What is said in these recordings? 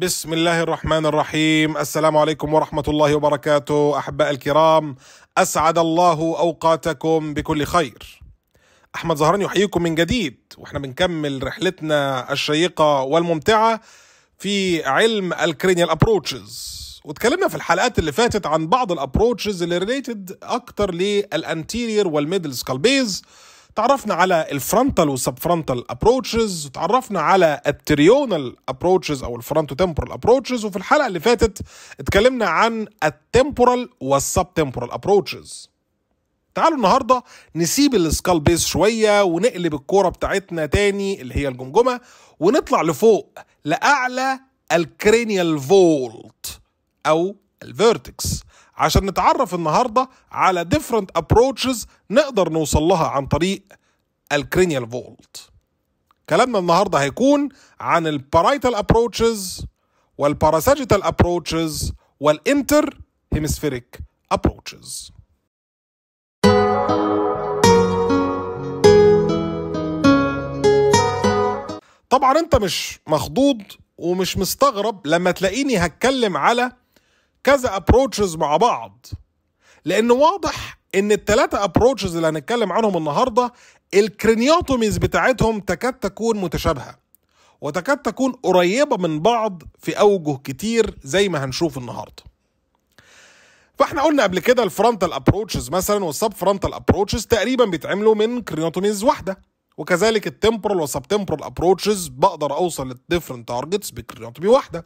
بسم الله الرحمن الرحيم السلام عليكم ورحمة الله وبركاته أحباء الكرام أسعد الله أوقاتكم بكل خير أحمد زهران يحييكم من جديد وإحنا بنكمل رحلتنا الشيقة والممتعة في علم الكرينيال أبروتشز واتكلمنا في الحلقات اللي فاتت عن بعض الأبروتشز اللي ريليتد أكتر للأنتيرير والميدل سكالبيز تعرفنا على الفرونتال والسبفرونتال ابروتشز وتعرفنا على التريونال ابروتشز او الفرونتو تمبورال ابروتشز وفي الحلقه اللي فاتت اتكلمنا عن التمبورال والسب تمبورال ابروتشز تعالوا النهارده نسيب السكال بيس شويه ونقلب الكوره بتاعتنا تاني اللي هي الجمجمه ونطلع لفوق لاعلى الكرينيال فولت او الفيرتكس عشان نتعرف النهارده على different approaches نقدر نوصل لها عن طريق الكرينيال فولت كلامنا النهارده هيكون عن البارايتال ابروتشز والباراساجيتال ابروتشز والانتر هيمسفيريك ابروتشز طبعا انت مش مخضوض ومش مستغرب لما تلاقيني هتكلم على كذا ابروتشز مع بعض لان واضح ان التلاتة ابروتشز اللي هنتكلم عنهم النهارده الكرينيوتوميز بتاعتهم تكاد تكون متشابهه وتكاد تكون قريبه من بعض في اوجه كتير زي ما هنشوف النهارده فاحنا قلنا قبل كده الفرونتال ابروتشز مثلا والسب فرونتال ابروتشز تقريبا بيتعملوا من كرينوتوميز واحده وكذلك التمبرال والسب تمبرال ابروتشز بقدر اوصل للديفرنت تارجتس بكرينوتومي واحده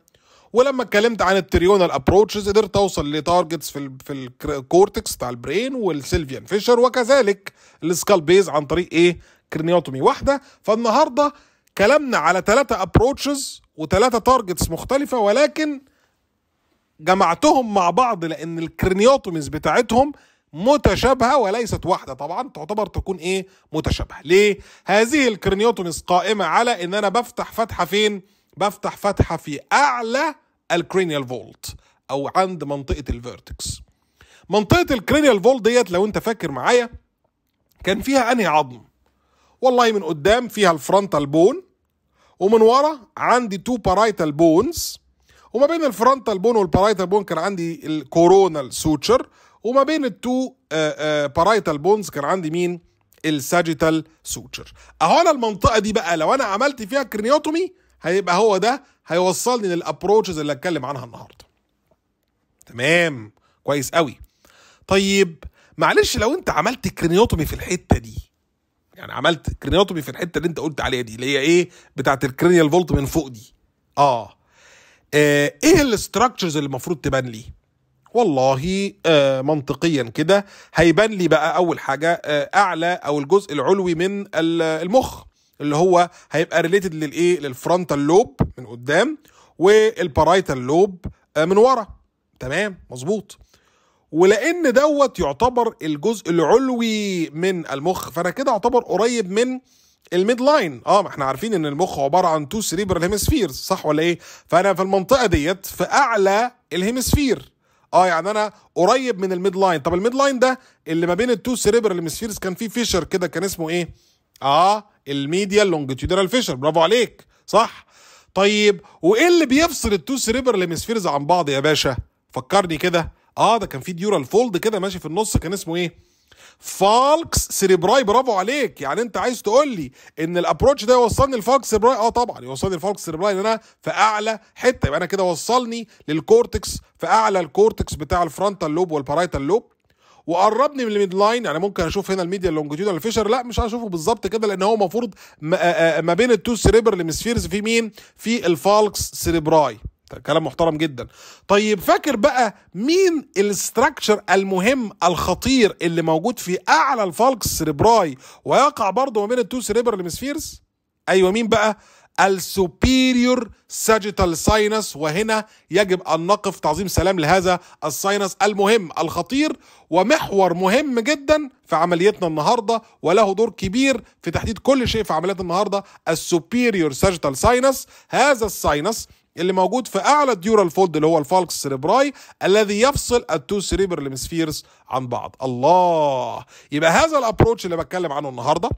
ولما اتكلمت عن التريونال ابروتشز قدرت اوصل لتارجتس في في الكورتكس بتاع البرين والسيلفيان فيشر وكذلك السكال بيز عن طريق ايه كرنيوتومي واحده فالنهارده كلامنا على ثلاثه ابروتشز وثلاثه تارجتس مختلفه ولكن جمعتهم مع بعض لان الكرنيوتوميز بتاعتهم متشابهه وليست واحده طبعا تعتبر تكون ايه متشابهه ليه هذه الكرنيوتوميز قائمه على ان انا بفتح فتحه فين بفتح فتحه في اعلى الكرينيال فولت او عند منطقه الفيرتكس منطقه الكرينيال فولت ديت لو انت فاكر معايا كان فيها انهي عظم والله من قدام فيها الفرونتال بون ومن ورا عندي تو بارايتال بونز وما بين الفرونتال بون والبارايتال بون كان عندي الكورونال سوتشر وما بين التو بارايتال بونز كان عندي مين الساجيتال سوتشر اهو انا المنطقه دي بقى لو انا عملت فيها كرينيوتومي هيبقى هو ده هيوصلني للابروتشز اللي هتكلم عنها النهارده تمام كويس قوي طيب معلش لو انت عملت كرينيوتومي في الحته دي يعني عملت كرينيوتومي في الحته اللي انت قلت عليها دي اللي هي ايه بتاعه الكرينيال فولت من فوق دي اه, آه، ايه الاستراكشرز اللي المفروض تبان لي والله آه، منطقيا كده هيبان لي بقى اول حاجه آه، اعلى او الجزء العلوي من المخ اللي هو هيبقى ريليتد للايه للفرونتال لوب من قدام والبارايتال آه، لوب من ورا تمام مظبوط ولان دوت يعتبر الجزء العلوي من المخ فانا كده اعتبر قريب من الميد لاين اه ما احنا عارفين ان المخ عباره عن تو سريبرال هيمسفيرز صح ولا ايه فانا في المنطقه ديت في اعلى الهيمسفير اه يعني انا قريب من الميد لاين طب الميد لاين ده اللي ما بين التو سريبرال هيمسفيرز كان فيه فيشر كده كان اسمه ايه اه الميديا لونجيتيودينال فيشر برافو عليك صح طيب وايه اللي بيفصل التو سيريبرال هيمسفيرز عن بعض يا باشا فكرني كده اه ده كان في ديورال فولد كده ماشي في النص كان اسمه ايه فالكس سيريبراي برافو عليك يعني انت عايز تقول لي ان الابروتش ده يوصلني الفالكس سيريبراي اه طبعا يوصلني الفالكس سيريبراي ان انا في اعلى حته يبقى انا كده وصلني للكورتكس في اعلى الكورتكس بتاع الفرونتال لوب والبارايتال لوب وقربني من الميد لاين يعني ممكن اشوف هنا الميديا لونجيتيودال فيشر لا مش هشوفه بالظبط كده لان هو المفروض آه، آه، ما بين التو سريبر لمسفيرز في مين في الفالكس سريبراي كلام محترم جدا طيب فاكر بقى مين الاستراكشر المهم الخطير اللي موجود في اعلى الفالكس سريبراي ويقع برضه ما بين التو سريبر لمسفيرز ايوه مين بقى السوبيريور ساجيتال ساينس وهنا يجب أن نقف تعظيم سلام لهذا الساينس المهم الخطير ومحور مهم جدا في عمليتنا النهاردة وله دور كبير في تحديد كل شيء في عمليات النهاردة السوبيريور ساجيتال ساينس هذا الساينس اللي موجود في اعلى الديورال فولد اللي هو الفالكس سريبراي الذي يفصل التو سريبر هيمسفيرز عن بعض الله يبقى هذا الابروتش اللي بتكلم عنه النهارده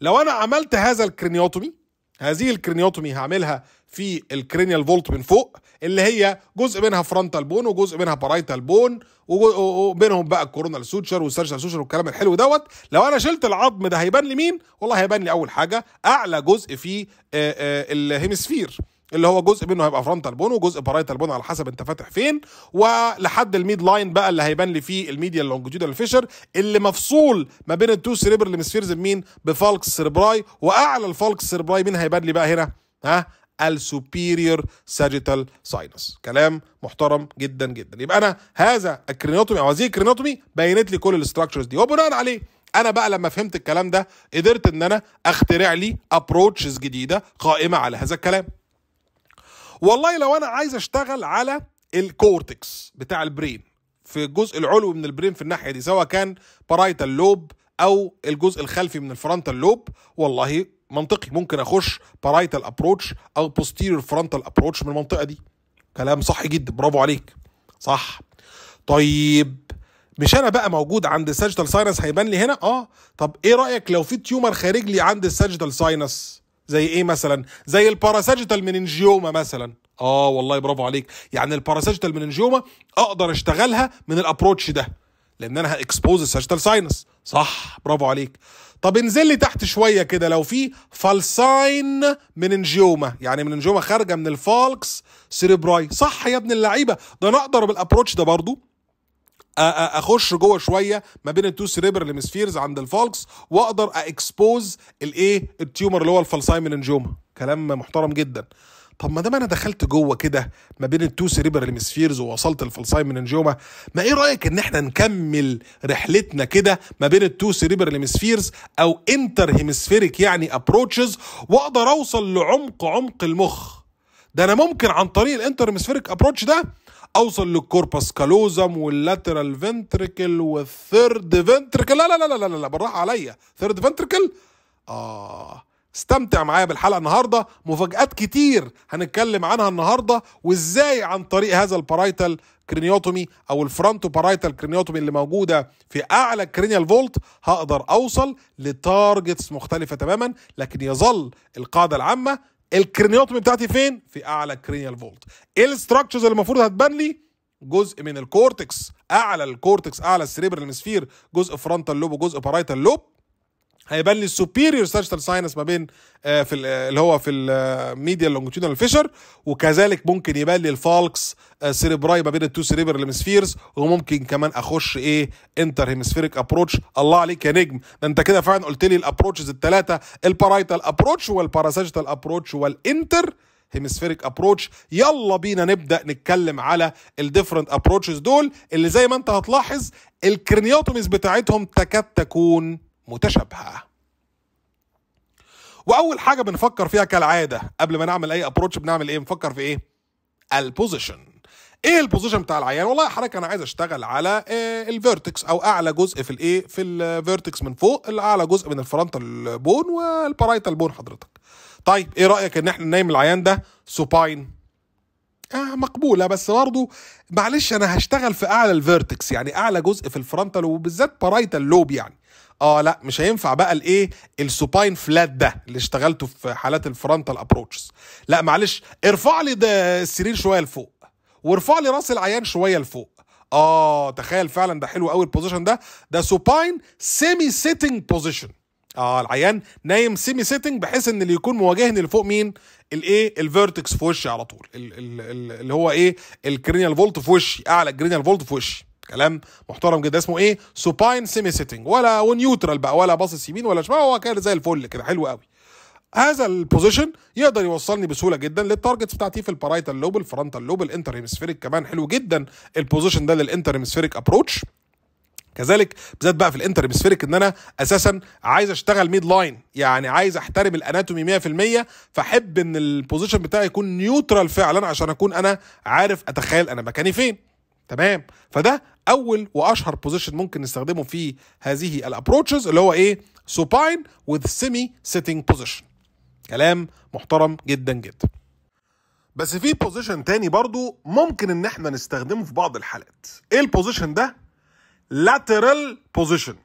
لو انا عملت هذا الكرينيوتومي هذه الكرينيوتومي هعملها في الكرينيال فولت من فوق اللي هي جزء منها فرونتال بون وجزء منها بارايتال بون وبينهم بقى الكورونال سوتشر والسيرشال سوتشر والكلام الحلو دوت لو انا شلت العظم ده هيبان لي مين والله هيبان لي اول حاجه اعلى جزء في الهيمسفير اللي هو جزء منه هيبقى فرونتال بون وجزء بارايتال بون على حسب انت فاتح فين ولحد الميد لاين بقى اللي هيبان لي فيه الميديا اللونجيتودال فيشر اللي مفصول ما بين التو سيريبر مسفيرز مين بفالكس سيربراي واعلى الفالكس سيربراي مين هيبان لي بقى هنا ها السوبيريور ساجيتال ساينس كلام محترم جدا جدا يبقى انا هذا الكرينوتومي او هذه الكرينوتومي بينت لي كل الاستراكشرز دي وبناء عليه انا بقى لما فهمت الكلام ده قدرت ان انا اخترع لي ابروتشز جديده قائمه على هذا الكلام والله لو انا عايز اشتغل على الكورتكس بتاع البرين في الجزء العلوي من البرين في الناحيه دي سواء كان بارايتال لوب او الجزء الخلفي من الفرونتال لوب والله منطقي ممكن اخش بارايتال ابروتش او بوستيريور فرونتال ابروتش من المنطقه دي كلام صح جدا برافو عليك صح طيب مش انا بقى موجود عند الساجيتال ساينس هيبان لي هنا اه طب ايه رايك لو في تيومر خارج لي عند الساجيتال ساينس زي ايه مثلا زي الباراساجيتال مننجيوما مثلا اه والله برافو عليك يعني الباراساجيتال مننجيوما اقدر اشتغلها من الابروتش ده لان انا هاكسبوز الساجيتال ساينس صح برافو عليك طب انزل لي تحت شويه كده لو في فالساين مننجيوما يعني مننجيوما خارجه من الفالكس سيريبراي صح يا ابن اللعيبه ده انا اقدر بالابروتش ده برضو اخش جوه شويه ما بين التو سريبر هيمسفيرز عند الفالكس واقدر اكسبوز الايه التيومر اللي هو الفالسايمين انجيوما كلام محترم جدا طب ما دام انا دخلت جوه كده ما بين التو سريبر هيمسفيرز ووصلت الفالسايمين انجوما ما ايه رايك ان احنا نكمل رحلتنا كده ما بين التو سريبر هيمسفيرز او انتر هيمسفيريك يعني ابروتشز واقدر اوصل لعمق عمق المخ ده انا ممكن عن طريق الانتر هيمسفيريك ابروتش ده اوصل للكوربس كالوزم واللاترال فنتركل والثيرد فنتركل لا لا لا لا لا, لا بالراحه عليا ثيرد فنتركل اه استمتع معايا بالحلقه النهارده مفاجات كتير هنتكلم عنها النهارده وازاي عن طريق هذا البارايتال كرينيوتومي او الفرونتو بارايتال كرينيوتومي اللي موجوده في اعلى كرينيال فولت هقدر اوصل لتارجتس مختلفه تماما لكن يظل القاعده العامه الكرينيوتومي بتاعتي فين في اعلى كرينيال فولت ايه الاستراكشرز اللي المفروض هتبان لي جزء من الكورتكس اعلى الكورتكس اعلى السريبر المسفير جزء فرونتال لوب وجزء بارايتال لوب هيبان لي السوبيريور سيرشتال ساينس ما بين آه، في آه، اللي هو في الميديا لونجيتودينال فيشر وكذلك ممكن يبان لي الفالكس سيريبراي آه، ما بين التو سيريبر هيمسفيرز وممكن كمان اخش ايه انتر هيمسفيريك ابروتش الله عليك يا نجم ده انت كده فعلا قلت لي الابروتشز الثلاثه البارايتال ابروتش والباراساجيتال ابروتش والانتر هيمسفيريك ابروتش يلا بينا نبدا نتكلم على الديفرنت ابروتشز دول اللي زي ما انت هتلاحظ الكرنيوتوميز بتاعتهم تكاد تكون متشابهه واول حاجه بنفكر فيها كالعاده قبل ما نعمل اي ابروتش بنعمل ايه بنفكر في ايه البوزيشن ايه البوزيشن بتاع العيان والله حضرتك انا عايز اشتغل على إيه الفيرتكس او اعلى جزء في الايه في الفيرتكس من فوق الاعلى جزء من الفرنتال بون والبرايتال بون حضرتك طيب ايه رايك ان احنا نايم العيان ده سوباين آه مقبوله بس برضه معلش انا هشتغل في اعلى الفيرتكس يعني اعلى جزء في الفرونتال وبالذات بارايتال لوب يعني اه لا مش هينفع بقى الايه السوباين فلات ده اللي اشتغلته في حالات الفرونتال ابروتشز لا معلش ارفع لي ده السرير شويه لفوق وارفع لي راس العيان شويه لفوق اه تخيل فعلا ده حلو قوي البوزيشن ده ده سوباين سيمي سيتنج بوزيشن اه العيان نايم سيمي سيتنج بحيث ان اللي يكون مواجهني لفوق مين الايه الفيرتكس في وشي على طول الـ الـ الـ اللي هو ايه الكرينيال فولت في وشي اعلى الكرينيال فولت في وشي كلام محترم جدا اسمه ايه سوباين سيمي سيتنج ولا ونيوترال بقى ولا باصص يمين ولا شمال هو كده زي الفل كده حلو قوي هذا البوزيشن يقدر يوصلني بسهوله جدا للتارجت بتاعتي في البارايتال لوب الفرونتال لوب الانتر هيمسفيريك كمان حلو جدا البوزيشن ده للانتر هيمسفيريك ابروتش كذلك بالذات بقى في الانترمسفيرك ان انا اساسا عايز اشتغل ميد لاين يعني عايز احترم الاناتومي 100% فاحب ان البوزيشن بتاعي يكون نيوترال فعلا عشان اكون انا عارف اتخيل انا مكاني فين تمام فده اول واشهر بوزيشن ممكن نستخدمه في هذه الابروتشز اللي هو ايه سوباين وذ سيمي سيتنج بوزيشن كلام محترم جدا جدا بس في بوزيشن تاني برضو ممكن ان احنا نستخدمه في بعض الحالات ايه البوزيشن ده lateral position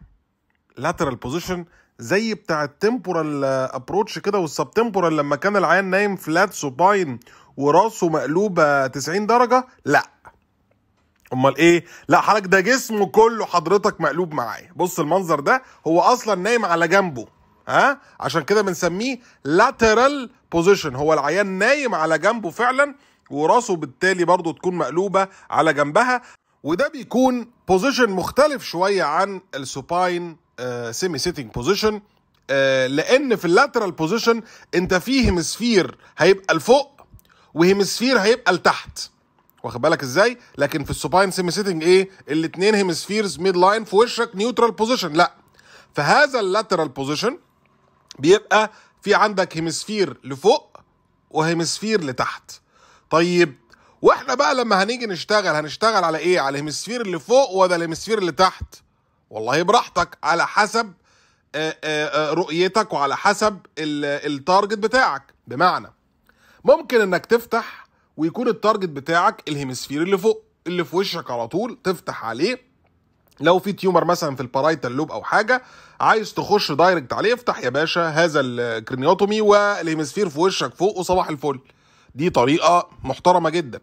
lateral position زي بتاع التمبورال ابروتش uh, كده والسبتمبورال لما كان العيان نايم فلات سوباين وراسه مقلوبه 90 درجه لا امال ايه لا حضرتك ده جسمه كله حضرتك مقلوب معايا بص المنظر ده هو اصلا نايم على جنبه ها عشان كده بنسميه lateral position هو العيان نايم على جنبه فعلا وراسه بالتالي برضه تكون مقلوبه على جنبها وده بيكون بوزيشن مختلف شويه عن السوباين سيمي سيتنج بوزيشن لان في اللاترال بوزيشن انت فيه هيمسفير هيبقى لفوق وهيمسفير هيبقى لتحت واخد بالك ازاي لكن في السوباين سيمي سيتنج ايه الاثنين هيمسفيرز ميد لاين في وشك نيوترال بوزيشن لا فهذا اللاترال بوزيشن بيبقى في عندك هيمسفير لفوق وهيمسفير لتحت طيب واحنا بقى لما هنيجي نشتغل هنشتغل على ايه على الهيمسفير اللي فوق ولا الهيمسفير اللي تحت والله براحتك على حسب آه، آه، آه، رؤيتك وعلى حسب التارجت بتاعك بمعنى ممكن انك تفتح ويكون التارجت بتاعك الهيمسفير اللي فوق اللي في وشك على طول تفتح عليه لو في تيومر مثلا في البارايتال لوب او حاجه عايز تخش دايركت عليه افتح يا باشا هذا الكرينيوتومي والهيمسفير في وشك فوق وصباح الفل دي طريقه محترمه جدا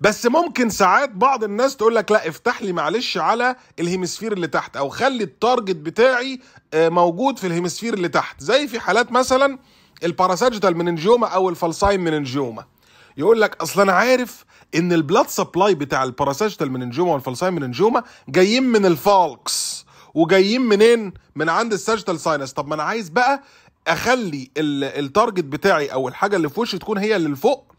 بس ممكن ساعات بعض الناس تقول لك لا افتح لي معلش على الهيمسفير اللي تحت او خلي التارجت بتاعي آه، موجود في الهيمسفير اللي تحت زي في حالات مثلا الباراساجيتال مننجيوما او الفالساين مننجيوما يقول لك اصل انا عارف ان البلاد سبلاي بتاع الباراساجيتال مننجيوما والفالساين مننجيوما جايين من الفالكس وجايين منين من عند الساجيتال ساينس طب ما انا عايز بقى اخلي التارجت بتاعي او الحاجه اللي في وشي تكون هي اللي لفوق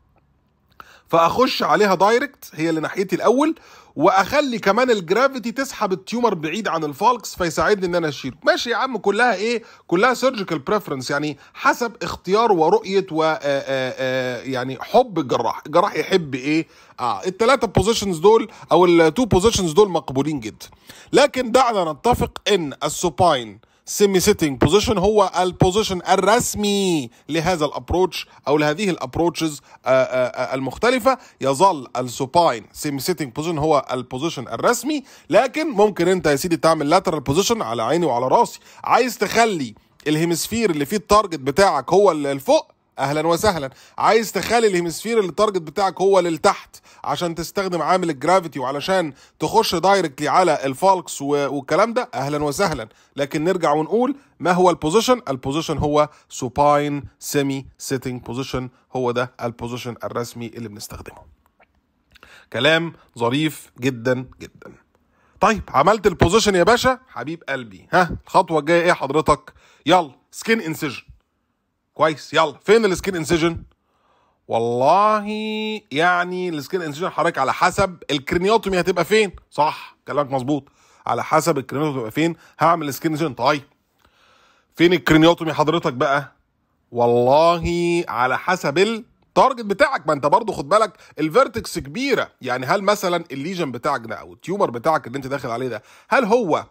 فاخش عليها دايركت هي اللي ناحيتي الاول واخلي كمان الجرافيتي تسحب التيومر بعيد عن الفالكس فيساعدني ان انا اشيله ماشي يا عم كلها ايه كلها سيرجيكال بريفرنس يعني حسب اختيار ورؤيه و آه، آه، آه، يعني حب الجراح الجراح يحب ايه اه الثلاثه بوزيشنز دول او التو بوزيشنز دول مقبولين جدا لكن دعنا نتفق ان السوباين سيمي سيتنج بوزيشن هو البوزيشن الرسمي لهذا الابروتش او لهذه الابروتشز آه، آه، آه، المختلفه يظل السوباين سيمي سيتنج بوزيشن هو البوزيشن الرسمي لكن ممكن انت يا سيدي تعمل لاترال بوزيشن على عيني وعلى راسي عايز تخلي الهيمسفير اللي فيه التارجت بتاعك هو اللي فوق اهلا وسهلا عايز تخلي الهيمسفير اللي التارجت بتاعك هو للتحت عشان تستخدم عامل الجرافيتي وعلشان تخش دايركتلي على الفالكس والكلام ده اهلا وسهلا لكن نرجع ونقول ما هو البوزيشن البوزيشن هو سوباين سيمي سيتنج بوزيشن هو ده البوزيشن الرسمي اللي بنستخدمه كلام ظريف جدا جدا طيب عملت البوزيشن يا باشا حبيب قلبي ها الخطوه الجايه ايه حضرتك يلا سكين انسيجن كويس يلا فين السكين انسيجن والله يعني السكين انسيجن حضرتك على حسب الكرينيوتومي هتبقى فين صح كلامك مظبوط على حسب الكرينيوتومي هتبقى فين هعمل السكين انسيجن طيب فين الكرينيوتومي حضرتك بقى والله على حسب التارجت بتاعك ما انت برضو خد بالك الفيرتكس كبيره يعني هل مثلا الليجن بتاعك ده او التيومر بتاعك اللي انت داخل عليه ده هل هو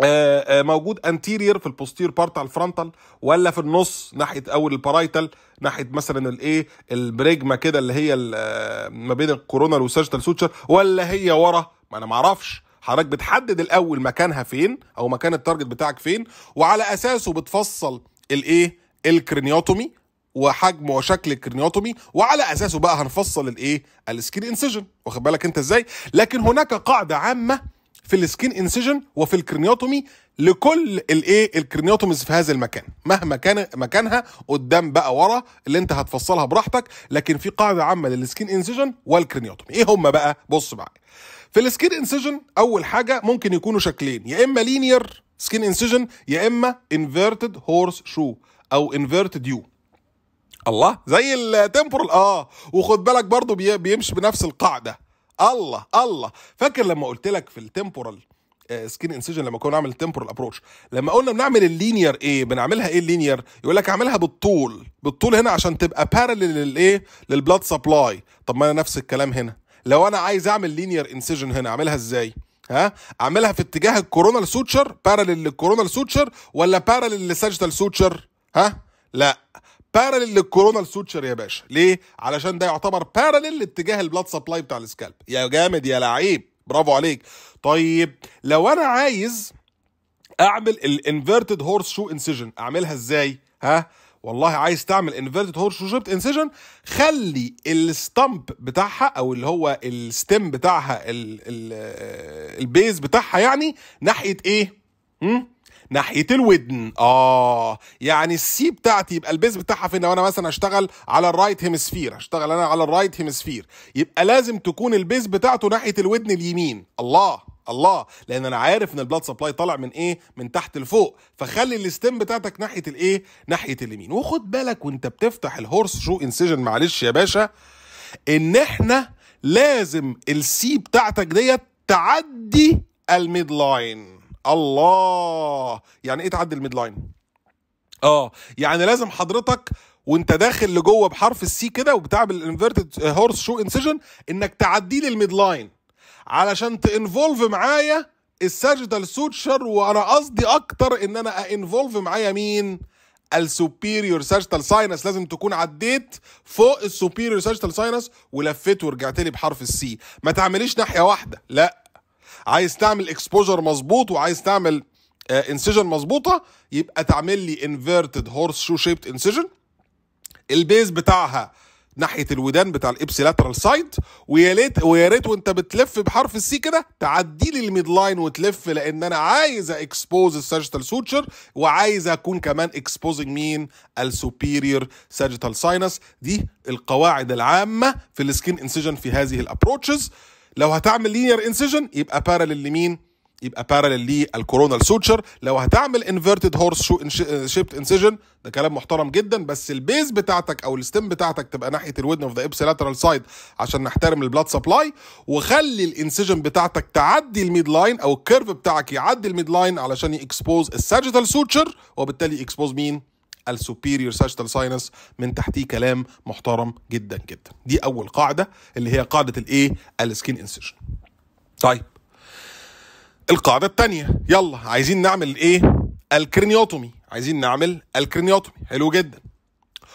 آه، آه، موجود انتيرير في البوستير بارت على الفرنتال ولا في النص ناحيه اول البارايتال ناحيه مثلا الايه البريجما كده اللي هي آه، ما بين الكورونال والسيرجيتال سوتشر ولا هي ورا ما انا ما اعرفش حضرتك بتحدد الاول مكانها فين او مكان التارجت بتاعك فين وعلى اساسه بتفصل الايه الكرينيوتومي وحجم وشكل الكرنيوتومي وعلى اساسه بقى هنفصل الايه السكين انسيجن واخد بالك انت ازاي لكن هناك قاعده عامه في السكين انسيجن وفي الكرنيوتومي لكل الايه الكرنيوتومز في هذا المكان مهما كان مكانها قدام بقى ورا اللي انت هتفصلها براحتك لكن في قاعده عامه للسكين انسيجن والكرنيوتومي ايه هم بقى بص معايا في السكين انسيجن اول حاجه ممكن يكونوا شكلين يا اما لينير سكين انسيجن يا اما انفيرتد هورس شو او انفيرتد يو الله زي التمبرال اه وخد بالك برضو بيمشي بنفس القاعده الله الله فاكر لما قلت لك في التمبورال سكين انسيجن لما كنا نعمل التمبورال ابروتش لما قلنا بنعمل اللينير ايه بنعملها ايه اللينير يقول لك اعملها بالطول بالطول هنا عشان تبقى بارلل للايه للبلاد سبلاي طب ما انا نفس الكلام هنا لو انا عايز اعمل لينير انسيجن هنا اعملها ازاي ها اعملها في اتجاه الكورونال سوتشر بارلل للكورونال سوتشر ولا بارلل للساجيتال سوتشر ها لا بارلل للكورونال سوتشر يا باشا ليه علشان ده يعتبر بارلل لاتجاه البلاد سبلاي بتاع السكالب يا جامد يا لعيب برافو عليك طيب لو انا عايز اعمل الانفيرتد هورس شو انسيجن اعملها ازاي ها والله عايز تعمل انفيرتد هورس شو شيبت انسيجن خلي الستامب بتاعها او اللي هو الستيم بتاعها البيز آه، بتاعها يعني ناحيه ايه؟ امم ناحيه الودن اه يعني السي بتاعتي يبقى البيز بتاعها فين لو انا مثلا اشتغل على الرايت هيمسفير اشتغل انا على الرايت هيمسفير يبقى لازم تكون البيز بتاعته ناحيه الودن اليمين الله الله لان انا عارف ان البلاد سبلاي طالع من ايه من تحت لفوق فخلي الاستيم بتاعتك ناحيه الايه ناحيه اليمين وخد بالك وانت بتفتح الهورس شو انسيجن معلش يا باشا ان احنا لازم السي بتاعتك ديت تعدي الميد لاين الله يعني ايه تعدي الميد لاين اه يعني لازم حضرتك وانت داخل لجوه بحرف السي كده وبتاع بالانفيرتد هورس شو انسيجن انك تعدي لي الميد لاين علشان تانفولف معايا الساجيتال سوتشر وانا قصدي اكتر ان انا انفولف معايا مين السوبيريور ساجيتال ساينس لازم تكون عديت فوق السوبيريور ساجيتال ساينس ولفيت ورجعت لي بحرف السي ما تعمليش ناحيه واحده لا عايز تعمل اكسبوجر مظبوط وعايز تعمل انسجن آه، مظبوطه يبقى تعمل لي انفيرتد هورس شو شيبت انسجن البيز بتاعها ناحيه الودان بتاع لاترال سايد ويا ريت ويا ريت وانت بتلف بحرف السي كده تعدي لي الميد لاين وتلف لان انا عايز اكسبوز الساجيتال سوتشر وعايز اكون كمان اكسبوزنج مين السوبيريور ساجيتال ساينس دي القواعد العامه في السكين انسيجن في هذه الابروتشز لو هتعمل لينير انسيجن يبقى بارلل لمين يبقى بارلل للكورونال سوتشر لو هتعمل انفيرتد هورس شو شيبت انسيجن ده كلام محترم جدا بس البيز بتاعتك او الستيم بتاعتك تبقى ناحيه الودن اوف ذا ابس لاترال سايد عشان نحترم البلاد سبلاي وخلي الانسيجن بتاعتك تعدي الميد لاين او الكيرف بتاعك يعدي الميد لاين علشان يكسبوز الساجيتال سوتشر وبالتالي يكسبوز مين السوبيريور ساجيتال ساينس من تحتيه كلام محترم جدا جدا دي اول قاعده اللي هي قاعده الايه السكين انسيشن طيب القاعده الثانيه يلا عايزين نعمل الايه الكرينيوتومي عايزين نعمل الكرينيوتومي حلو جدا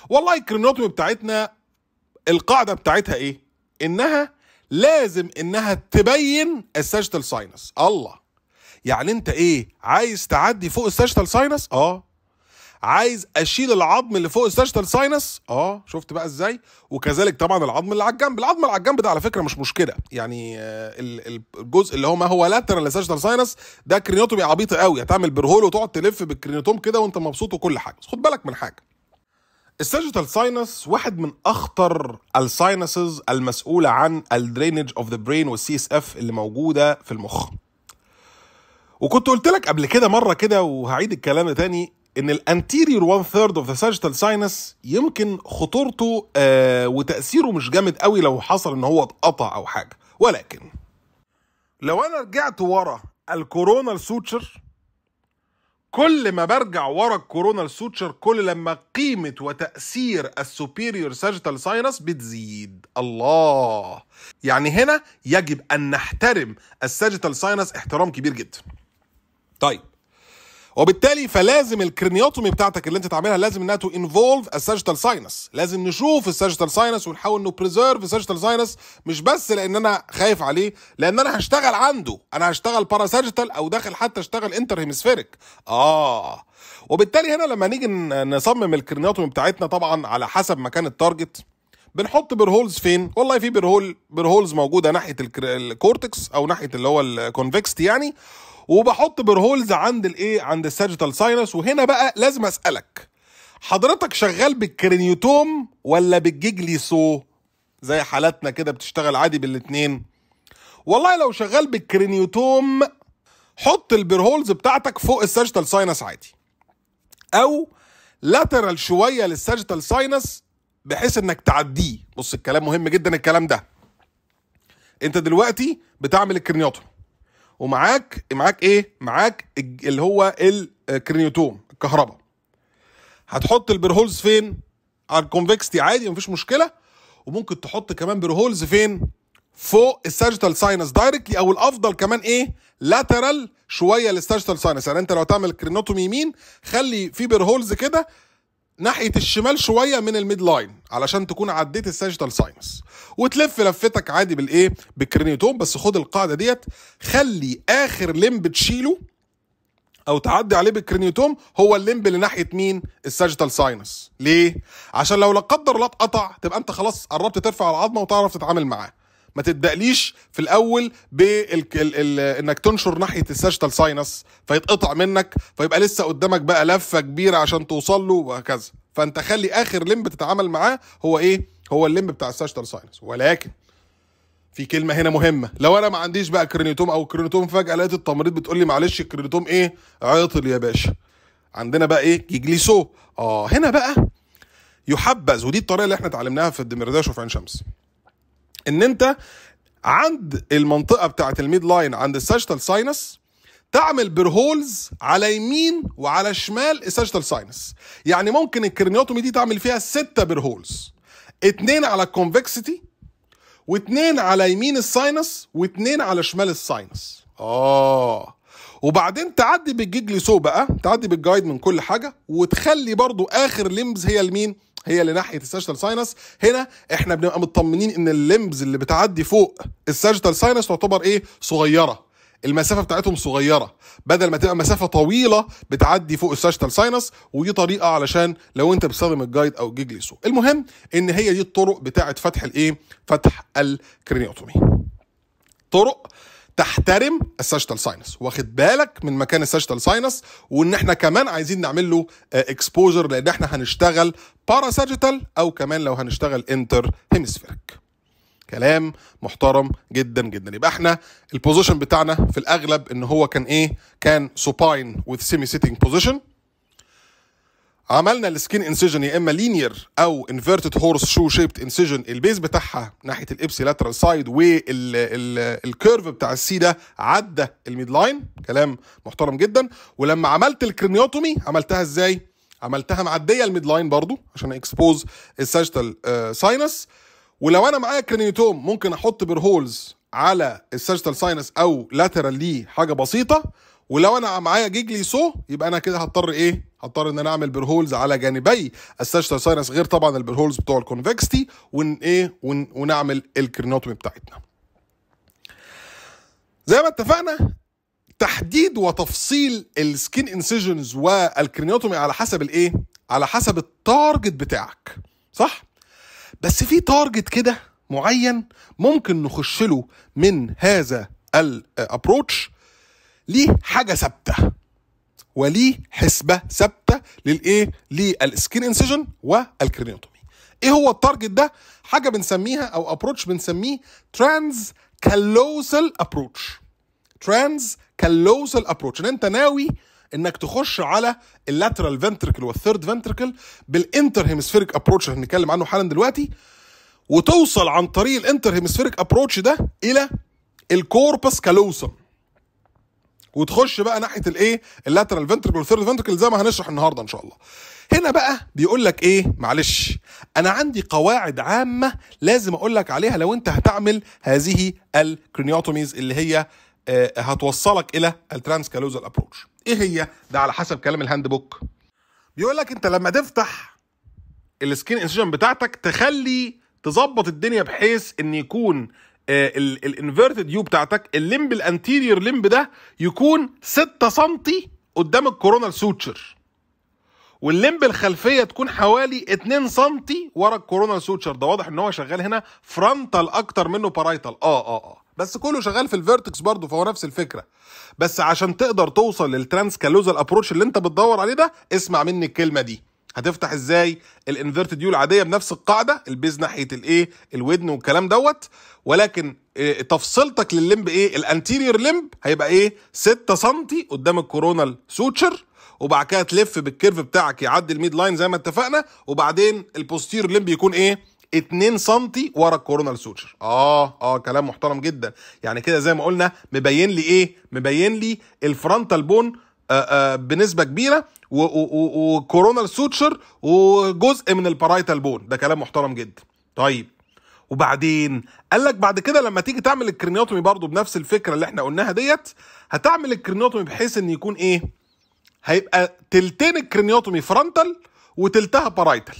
والله الكرينيوتومي بتاعتنا القاعده بتاعتها ايه انها لازم انها تبين الساجيتال ساينس الله يعني انت ايه عايز تعدي فوق الساجيتال ساينس اه عايز اشيل العظم اللي فوق الساشتال ساينس اه شفت بقى ازاي وكذلك طبعا العظم اللي على الجنب العظم اللي على الجنب ده على فكره مش مشكله يعني آه، الجزء اللي هو ما هو لاترال ساشتال ساينس ده كرينيوتومي عبيطه قوي هتعمل برهول وتقعد تلف بالكرينيوتوم كده وانت مبسوط وكل حاجه بس خد بالك من حاجه الساجيتال ساينس واحد من اخطر الساينسز المسؤوله عن الدرينج اوف ذا برين والسي اس اف اللي موجوده في المخ وكنت قلت لك قبل كده مره كده وهعيد الكلام تاني ان الانتيريور وان ثيرد اوف ذا ساجيتال ساينس يمكن خطورته آه وتاثيره مش جامد قوي لو حصل ان هو اتقطع او حاجه ولكن لو انا رجعت ورا الكورونال سوتشر كل ما برجع ورا الكورونال سوتشر كل لما قيمة وتأثير السوبيريور ساجيتال ساينس بتزيد الله يعني هنا يجب أن نحترم الساجيتال ساينس احترام كبير جدا طيب وبالتالي فلازم الكرنيوتومي بتاعتك اللي انت تعملها لازم انها تو انفولف الساجيتال ساينس لازم نشوف الساجيتال ساينس ونحاول انه بريزيرف الساجيتال ساينس مش بس لان انا خايف عليه لان انا هشتغل عنده انا هشتغل باراساجيتال او داخل حتى اشتغل انتر هيمسفيريك اه وبالتالي هنا لما نيجي نصمم الكرنيوتومي بتاعتنا طبعا على حسب مكان التارجت بنحط بيرهولز فين والله في بيرهول بيرهولز موجوده ناحيه الكورتكس او ناحيه اللي هو الكونفكست يعني وبحط برهولز عند الايه عند الساجيتال ساينس وهنا بقى لازم اسالك حضرتك شغال بالكرينيوتوم ولا بالجيجليسو زي حالاتنا كده بتشتغل عادي بالاتنين والله لو شغال بالكرينيوتوم حط البرهولز بتاعتك فوق الساجيتال ساينس عادي او لاترال شويه للساجيتال ساينس بحيث انك تعديه بص الكلام مهم جدا الكلام ده انت دلوقتي بتعمل الكرنيوتوم ومعاك معاك ايه معاك اللي هو الكرينيوتوم آه، الكهرباء هتحط البرهولز فين على الكونفكستي عادي مفيش مشكله وممكن تحط كمان برهولز فين فوق الساجيتال ساينس دايركتلي او الافضل كمان ايه لاترال شويه للساجيتال ساينس يعني انت لو تعمل كرينوتوم يمين خلي في برهولز كده ناحيه الشمال شويه من الميد لاين علشان تكون عديت الساجيتال ساينس وتلف لفتك عادي بالايه بالكرينيوتوم بس خد القاعده ديت خلي اخر لمب تشيله او تعدي عليه بالكرينيوتوم هو الليمب اللي ناحيه مين الساجيتال ساينس ليه عشان لو لا قدر الله اتقطع تبقى انت خلاص قربت ترفع العظمه وتعرف تتعامل معاه ما تبدأليش في الاول بانك تنشر ناحيه الساجيتال ساينس فيتقطع منك فيبقى لسه قدامك بقى لفه كبيره عشان توصل له وهكذا فانت خلي اخر لمب تتعامل معاه هو ايه هو اللمب بتاع الساجيتال ساينس ولكن في كلمه هنا مهمه لو انا ما عنديش بقى كرينيتوم او كرينيتوم فجاه لقيت التمريض بتقول لي معلش الكرينيتوم ايه عطل يا باشا عندنا بقى ايه جيجليسو اه هنا بقى يحبذ ودي الطريقه اللي احنا اتعلمناها في الدمرداش وفي عين شمس ان انت عند المنطقه بتاعه الميد لاين عند الساجتال ساينس تعمل برهولز على يمين وعلى شمال الساجتال ساينس يعني ممكن الكرنيوتومي دي تعمل فيها ستة برهولز اتنين على الكونفكسيتي واتنين على يمين الساينس واتنين على شمال الساينس اه وبعدين تعدي بالجيجلي سو بقى تعدي بالجايد من كل حاجه وتخلي برضو اخر لمز هي لمين هي اللي ناحيه الساجيتال ساينس هنا احنا بنبقى مطمنين ان الليمبز اللي بتعدي فوق الساجيتال ساينس تعتبر ايه صغيره المسافه بتاعتهم صغيره بدل ما تبقى مسافه طويله بتعدي فوق الساجيتال ساينس ودي طريقه علشان لو انت بتستخدم الجايد او الجيج المهم ان هي دي الطرق بتاعه فتح الايه فتح الكرينيوتومي طرق تحترم الساجيتال ساينس واخد بالك من مكان الساجيتال ساينس وان احنا كمان عايزين نعمل له اكسبوجر آه, لان احنا هنشتغل بارا او كمان لو هنشتغل انتر هيمسفيرك كلام محترم جدا جدا يبقى احنا البوزيشن بتاعنا في الاغلب ان هو كان ايه كان سوباين وذ سيمي سيتنج بوزيشن عملنا السكين انسيجن يا اما لينير او انفيرتد هورس شو شيبت انسيجن البيز بتاعها ناحيه الابسي لاترال سايد والكيرف بتاع السي ده عدى الميد لاين كلام محترم جدا ولما عملت الكرينيوتومي عملتها ازاي؟ عملتها معديه الميد لاين برضو عشان اكسبوز الساجيتال ساينس ولو انا معايا كرينيوتوم ممكن احط بير هولز على الساجيتال ساينس او لاترال ليه حاجه بسيطه ولو انا معايا جيجلي سو يبقى انا كده هضطر ايه هضطر ان انا اعمل بيرهولز على جانبي الساجيتال ساينس غير طبعا البيرهولز بتوع الكونفكستي ون ايه ون ونعمل الكرينوتومي بتاعتنا زي ما اتفقنا تحديد وتفصيل السكين انسيجنز والكرينيوتومي على حسب الايه على حسب التارجت بتاعك صح بس في تارجت كده معين ممكن نخش له من هذا الابروتش ليه حاجه ثابته وليه حسبه ثابته للايه للسكين انسيجن والكرينيوتومي ايه هو التارجت ده حاجه بنسميها او ابروتش بنسميه ترانز كالوسال ابروتش ترانز كالوسال ابروتش ان انت ناوي انك تخش على اللاترال فنتركل والثيرد فنتركل بالانتر هيمسفيريك ابروتش اللي هنتكلم عنه حالا دلوقتي وتوصل عن طريق الانتر هيمسفيريك ابروتش ده الى الكوربس كالوسم وتخش بقى ناحيه الايه اللاترال فنتركل والثيرد فنتركل زي ما هنشرح النهارده ان شاء الله هنا بقى بيقول لك ايه معلش انا عندي قواعد عامه لازم اقول لك عليها لو انت هتعمل هذه الكرينيوتوميز اللي هي آه، هتوصلك الى كالوزال ابروتش ايه هي ده على حسب كلام الهاند بوك بيقول لك انت لما تفتح السكين انسيجن بتاعتك تخلي تظبط الدنيا بحيث ان يكون آه، الانفيرتد يو بتاعتك الليمب الانتيريور ليمب ده يكون 6 سم قدام الكورونال سوتشر والليمب الخلفيه تكون حوالي 2 سم ورا الكورونال سوتشر ده واضح ان هو شغال هنا فرونتال اكتر منه بارايتال اه اه اه بس كله شغال في الفيرتكس برضه فهو نفس الفكره بس عشان تقدر توصل للترانس كالوزال ابروتش اللي انت بتدور عليه ده اسمع مني الكلمه دي هتفتح ازاي الانفيرتد يو العاديه بنفس القاعده البيز ناحيه الايه الودن والكلام دوت ولكن آه، تفصيلتك لللمب ايه الانتيريور لمب هيبقى ايه 6 سم قدام الكورونال سوتشر وبعد كده تلف بالكيرف بتاعك يعدي الميد لاين زي ما اتفقنا وبعدين البوستيريور لمب يكون ايه 2 سم ورا الكورونال سوتشر اه اه كلام محترم جدا يعني كده زي ما قلنا مبين لي ايه مبين لي الفرونتال بون آه، آه، بنسبه كبيره وكورونال سوتشر وجزء من البارايتال بون ده كلام محترم جدا طيب وبعدين قال لك بعد كده لما تيجي تعمل الكرنيوتومي برضو بنفس الفكره اللي احنا قلناها ديت هتعمل الكرنيوتومي بحيث ان يكون ايه هيبقى تلتين الكرنيوتومي فرونتال وتلتها بارايتال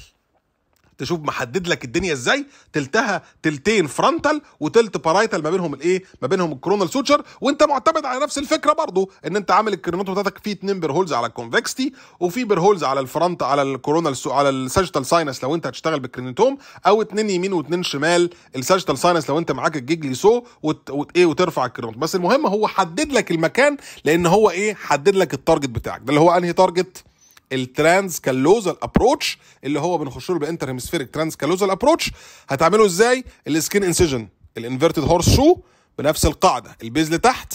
تشوف محدد لك الدنيا ازاي تلتها تلتين فرونتال وتلت بارايتال ما بينهم الايه ما بينهم الكرونال سوتشر وانت معتمد على نفس الفكره برضو ان انت عامل الكرونات بتاعتك في اتنين بير هولز على الكونفكستي وفي بير هولز على الفرونت على سو... على الساجيتال ساينس لو انت هتشتغل بالكرينيتوم او اتنين يمين واتنين شمال الساجيتال ساينس لو انت معاك الجيجلي سو وت... وت... ايه وترفع الكرونات بس المهم هو حدد لك المكان لان هو ايه حدد لك التارجت بتاعك ده اللي هو انهي تارجت الترانس كالوزال ابروتش اللي هو بنخش له بالانتر هيمسفيريك ترانس كالوزال ابروتش هتعمله ازاي السكين انسيجن الانفيرتد هورس شو بنفس القاعده البيز لتحت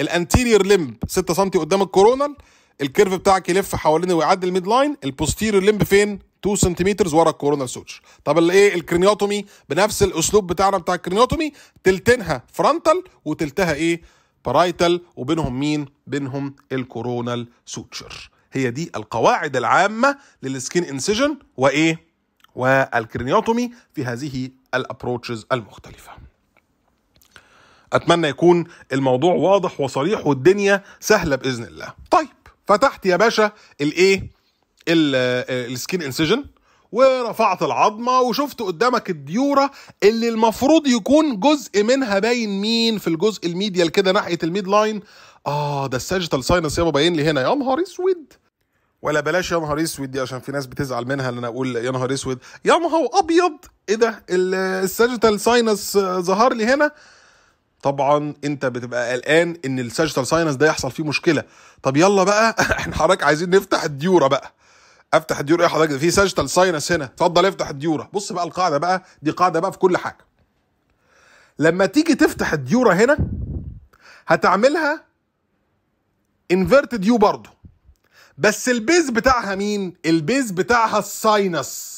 الانتيرير لمب 6 سم قدام الكورونال الكيرف بتاعك يلف حوالين ويعدي الميد لاين البوستيريور لمب فين 2 سنتيمترز ورا الكورونال سوتش طب الايه الكرينيوتومي بنفس الاسلوب بتاعنا بتاع الكرينيوتومي تلتينها فرونتال وتلتها ايه برايتال وبينهم مين بينهم الكورونال سوتشر هي دي القواعد العامة للسكين انسجن وإيه؟ والكرينيوتومي في هذه الابروتشز المختلفة أتمنى يكون الموضوع واضح وصريح والدنيا سهلة بإذن الله طيب فتحت يا باشا الايه آه، السكين انسجن ورفعت العظمه وشفت قدامك الديوره اللي المفروض يكون جزء منها باين مين في الجزء الميديال كده ناحيه الميد لاين اه ده الساجيتال ساينس يابا باين لي هنا يا نهار اسود ولا بلاش يا نهار اسود دي عشان في ناس بتزعل منها ان انا اقول يا نهار اسود يا نهار ابيض ايه ده الساجيتال ساينس ظهر لي هنا طبعا انت بتبقى قلقان ان الساجيتال ساينس ده يحصل فيه مشكله طب يلا بقى احنا حضرتك عايزين نفتح الديوره بقى افتح الديوره ايه حضرتك في ساجيتال ساينس هنا اتفضل افتح الديوره بص بقى القاعده بقى دي قاعده بقى في كل حاجه لما تيجي تفتح الديوره هنا هتعملها انفيرتد يو برضه بس البيز بتاعها مين البيز بتاعها الساينس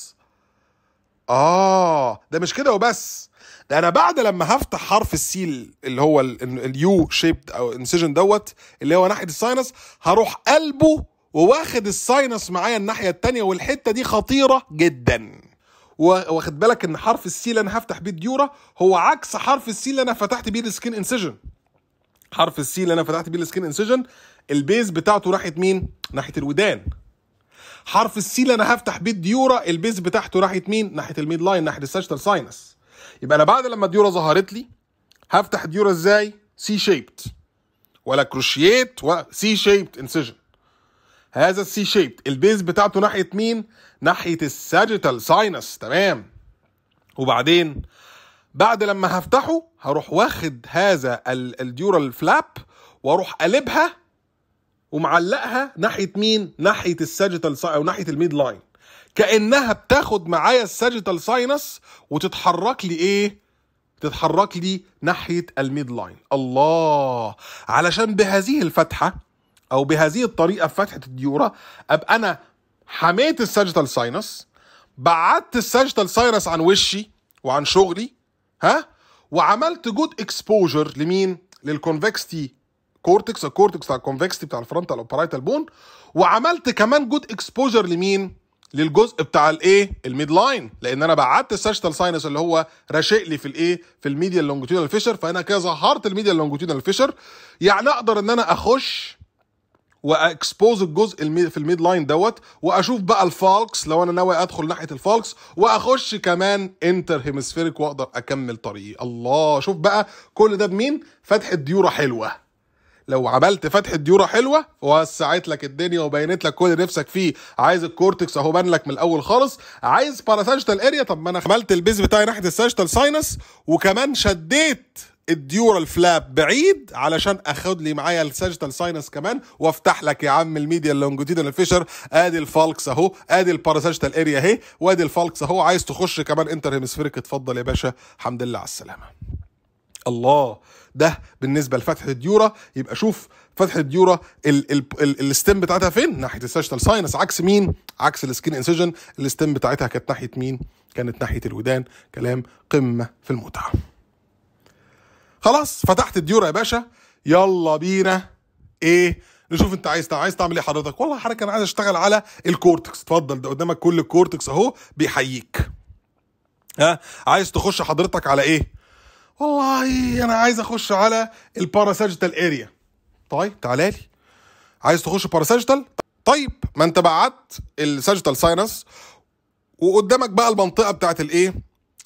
اه ده مش كده وبس ده انا بعد لما هفتح حرف السيل اللي هو اليو شيبت او انسيجن دوت اللي هو ناحيه الساينس هروح قلبه وواخد الساينس معايا الناحيه التانية والحته دي خطيره جدا واخد بالك ان حرف السي اللي انا هفتح بيه الديوره هو عكس حرف السي اللي انا فتحت بيه السكين انسيجن حرف السي اللي انا فتحت بيه السكين انسيجن البيز بتاعته راحت مين ناحيه الودان حرف السي اللي انا هفتح بيه الديوره البيز بتاعته راحت مين ناحيه الميد لاين ناحيه الساشتر ساينس يبقى انا بعد لما الديوره ظهرت لي هفتح الديوره ازاي سي شيبت ولا كروشيت ولا سي شيبت انسيجن هذا السي شيبت البيز بتاعته ناحيه مين ناحيه الساجيتال ساينس تمام وبعدين بعد لما هفتحه هروح واخد هذا الديورال فلاب واروح قلبها ومعلقها ناحيه مين ناحيه الساجيتال او ناحيه الميد لاين كانها بتاخد معايا الساجيتال ساينس وتتحرك لي ايه تتحرك لي ناحيه الميد لاين الله علشان بهذه الفتحه او بهذه الطريقه في فتحه الديوره ابقى انا حميت الساجيتال ساينس بعدت الساجيتال ساينس عن وشي وعن شغلي ها وعملت جود اكسبوجر لمين للكونفكستي كورتكس الكورتكس بتاع الكونفكستي بتاع الفرونتال اوبرايتال بون وعملت كمان جود اكسبوجر لمين للجزء بتاع الايه الميد لاين لان انا بعدت الساجيتال ساينس اللي هو راشق لي في الايه في الميديا لونجيتودينال فيشر فانا كده ظهرت الميديا لونجيتودينال فيشر يعني اقدر ان انا اخش واكسبوز الجزء في الميد لاين دوت واشوف بقى الفالكس لو انا ناوي ادخل ناحيه الفالكس واخش كمان انتر هيمسفيريك واقدر اكمل طريقي الله شوف بقى كل ده بمين فتحه ديوره حلوه لو عملت فتحة ديورة حلوة وسعت لك الدنيا وبينت لك كل نفسك فيه عايز الكورتكس اهو بان لك من الاول خالص عايز باراساجيتال اريا طب ما انا عملت البيز بتاعي ناحية الساجيتال ساينس وكمان شديت الديورال فلاب بعيد علشان اخد لي معايا الساجتال ساينس كمان وافتح لك يا عم الميديا اللونجيتيدال فيشر ادي الفالكس اهو ادي الباراساجيتال اريا اهي وادي الفالكس اهو عايز تخش كمان انتر هيمسفيرك اتفضل يا باشا الحمد لله على السلامه الله ده بالنسبه لفتح الديوره يبقى شوف فتح الديوره الستيم بتاعتها فين ناحيه الساجتال ساينس عكس مين عكس السكين انسيجن الستيم بتاعتها كانت ناحيه مين كانت ناحيه الودان كلام قمه في المتعه خلاص فتحت الديور يا باشا يلا بينا ايه نشوف انت عايز عايز تعمل ايه حضرتك والله حضرتك انا عايز اشتغل على الكورتكس اتفضل ده قدامك كل الكورتكس اهو بيحييك ها عايز تخش حضرتك على ايه والله انا عايز اخش على الباراساجيتال اريا طيب تعالى لي عايز تخش باراساجيتال طيب ما انت بعدت الساجيتال ساينس وقدامك بقى المنطقه بتاعت الايه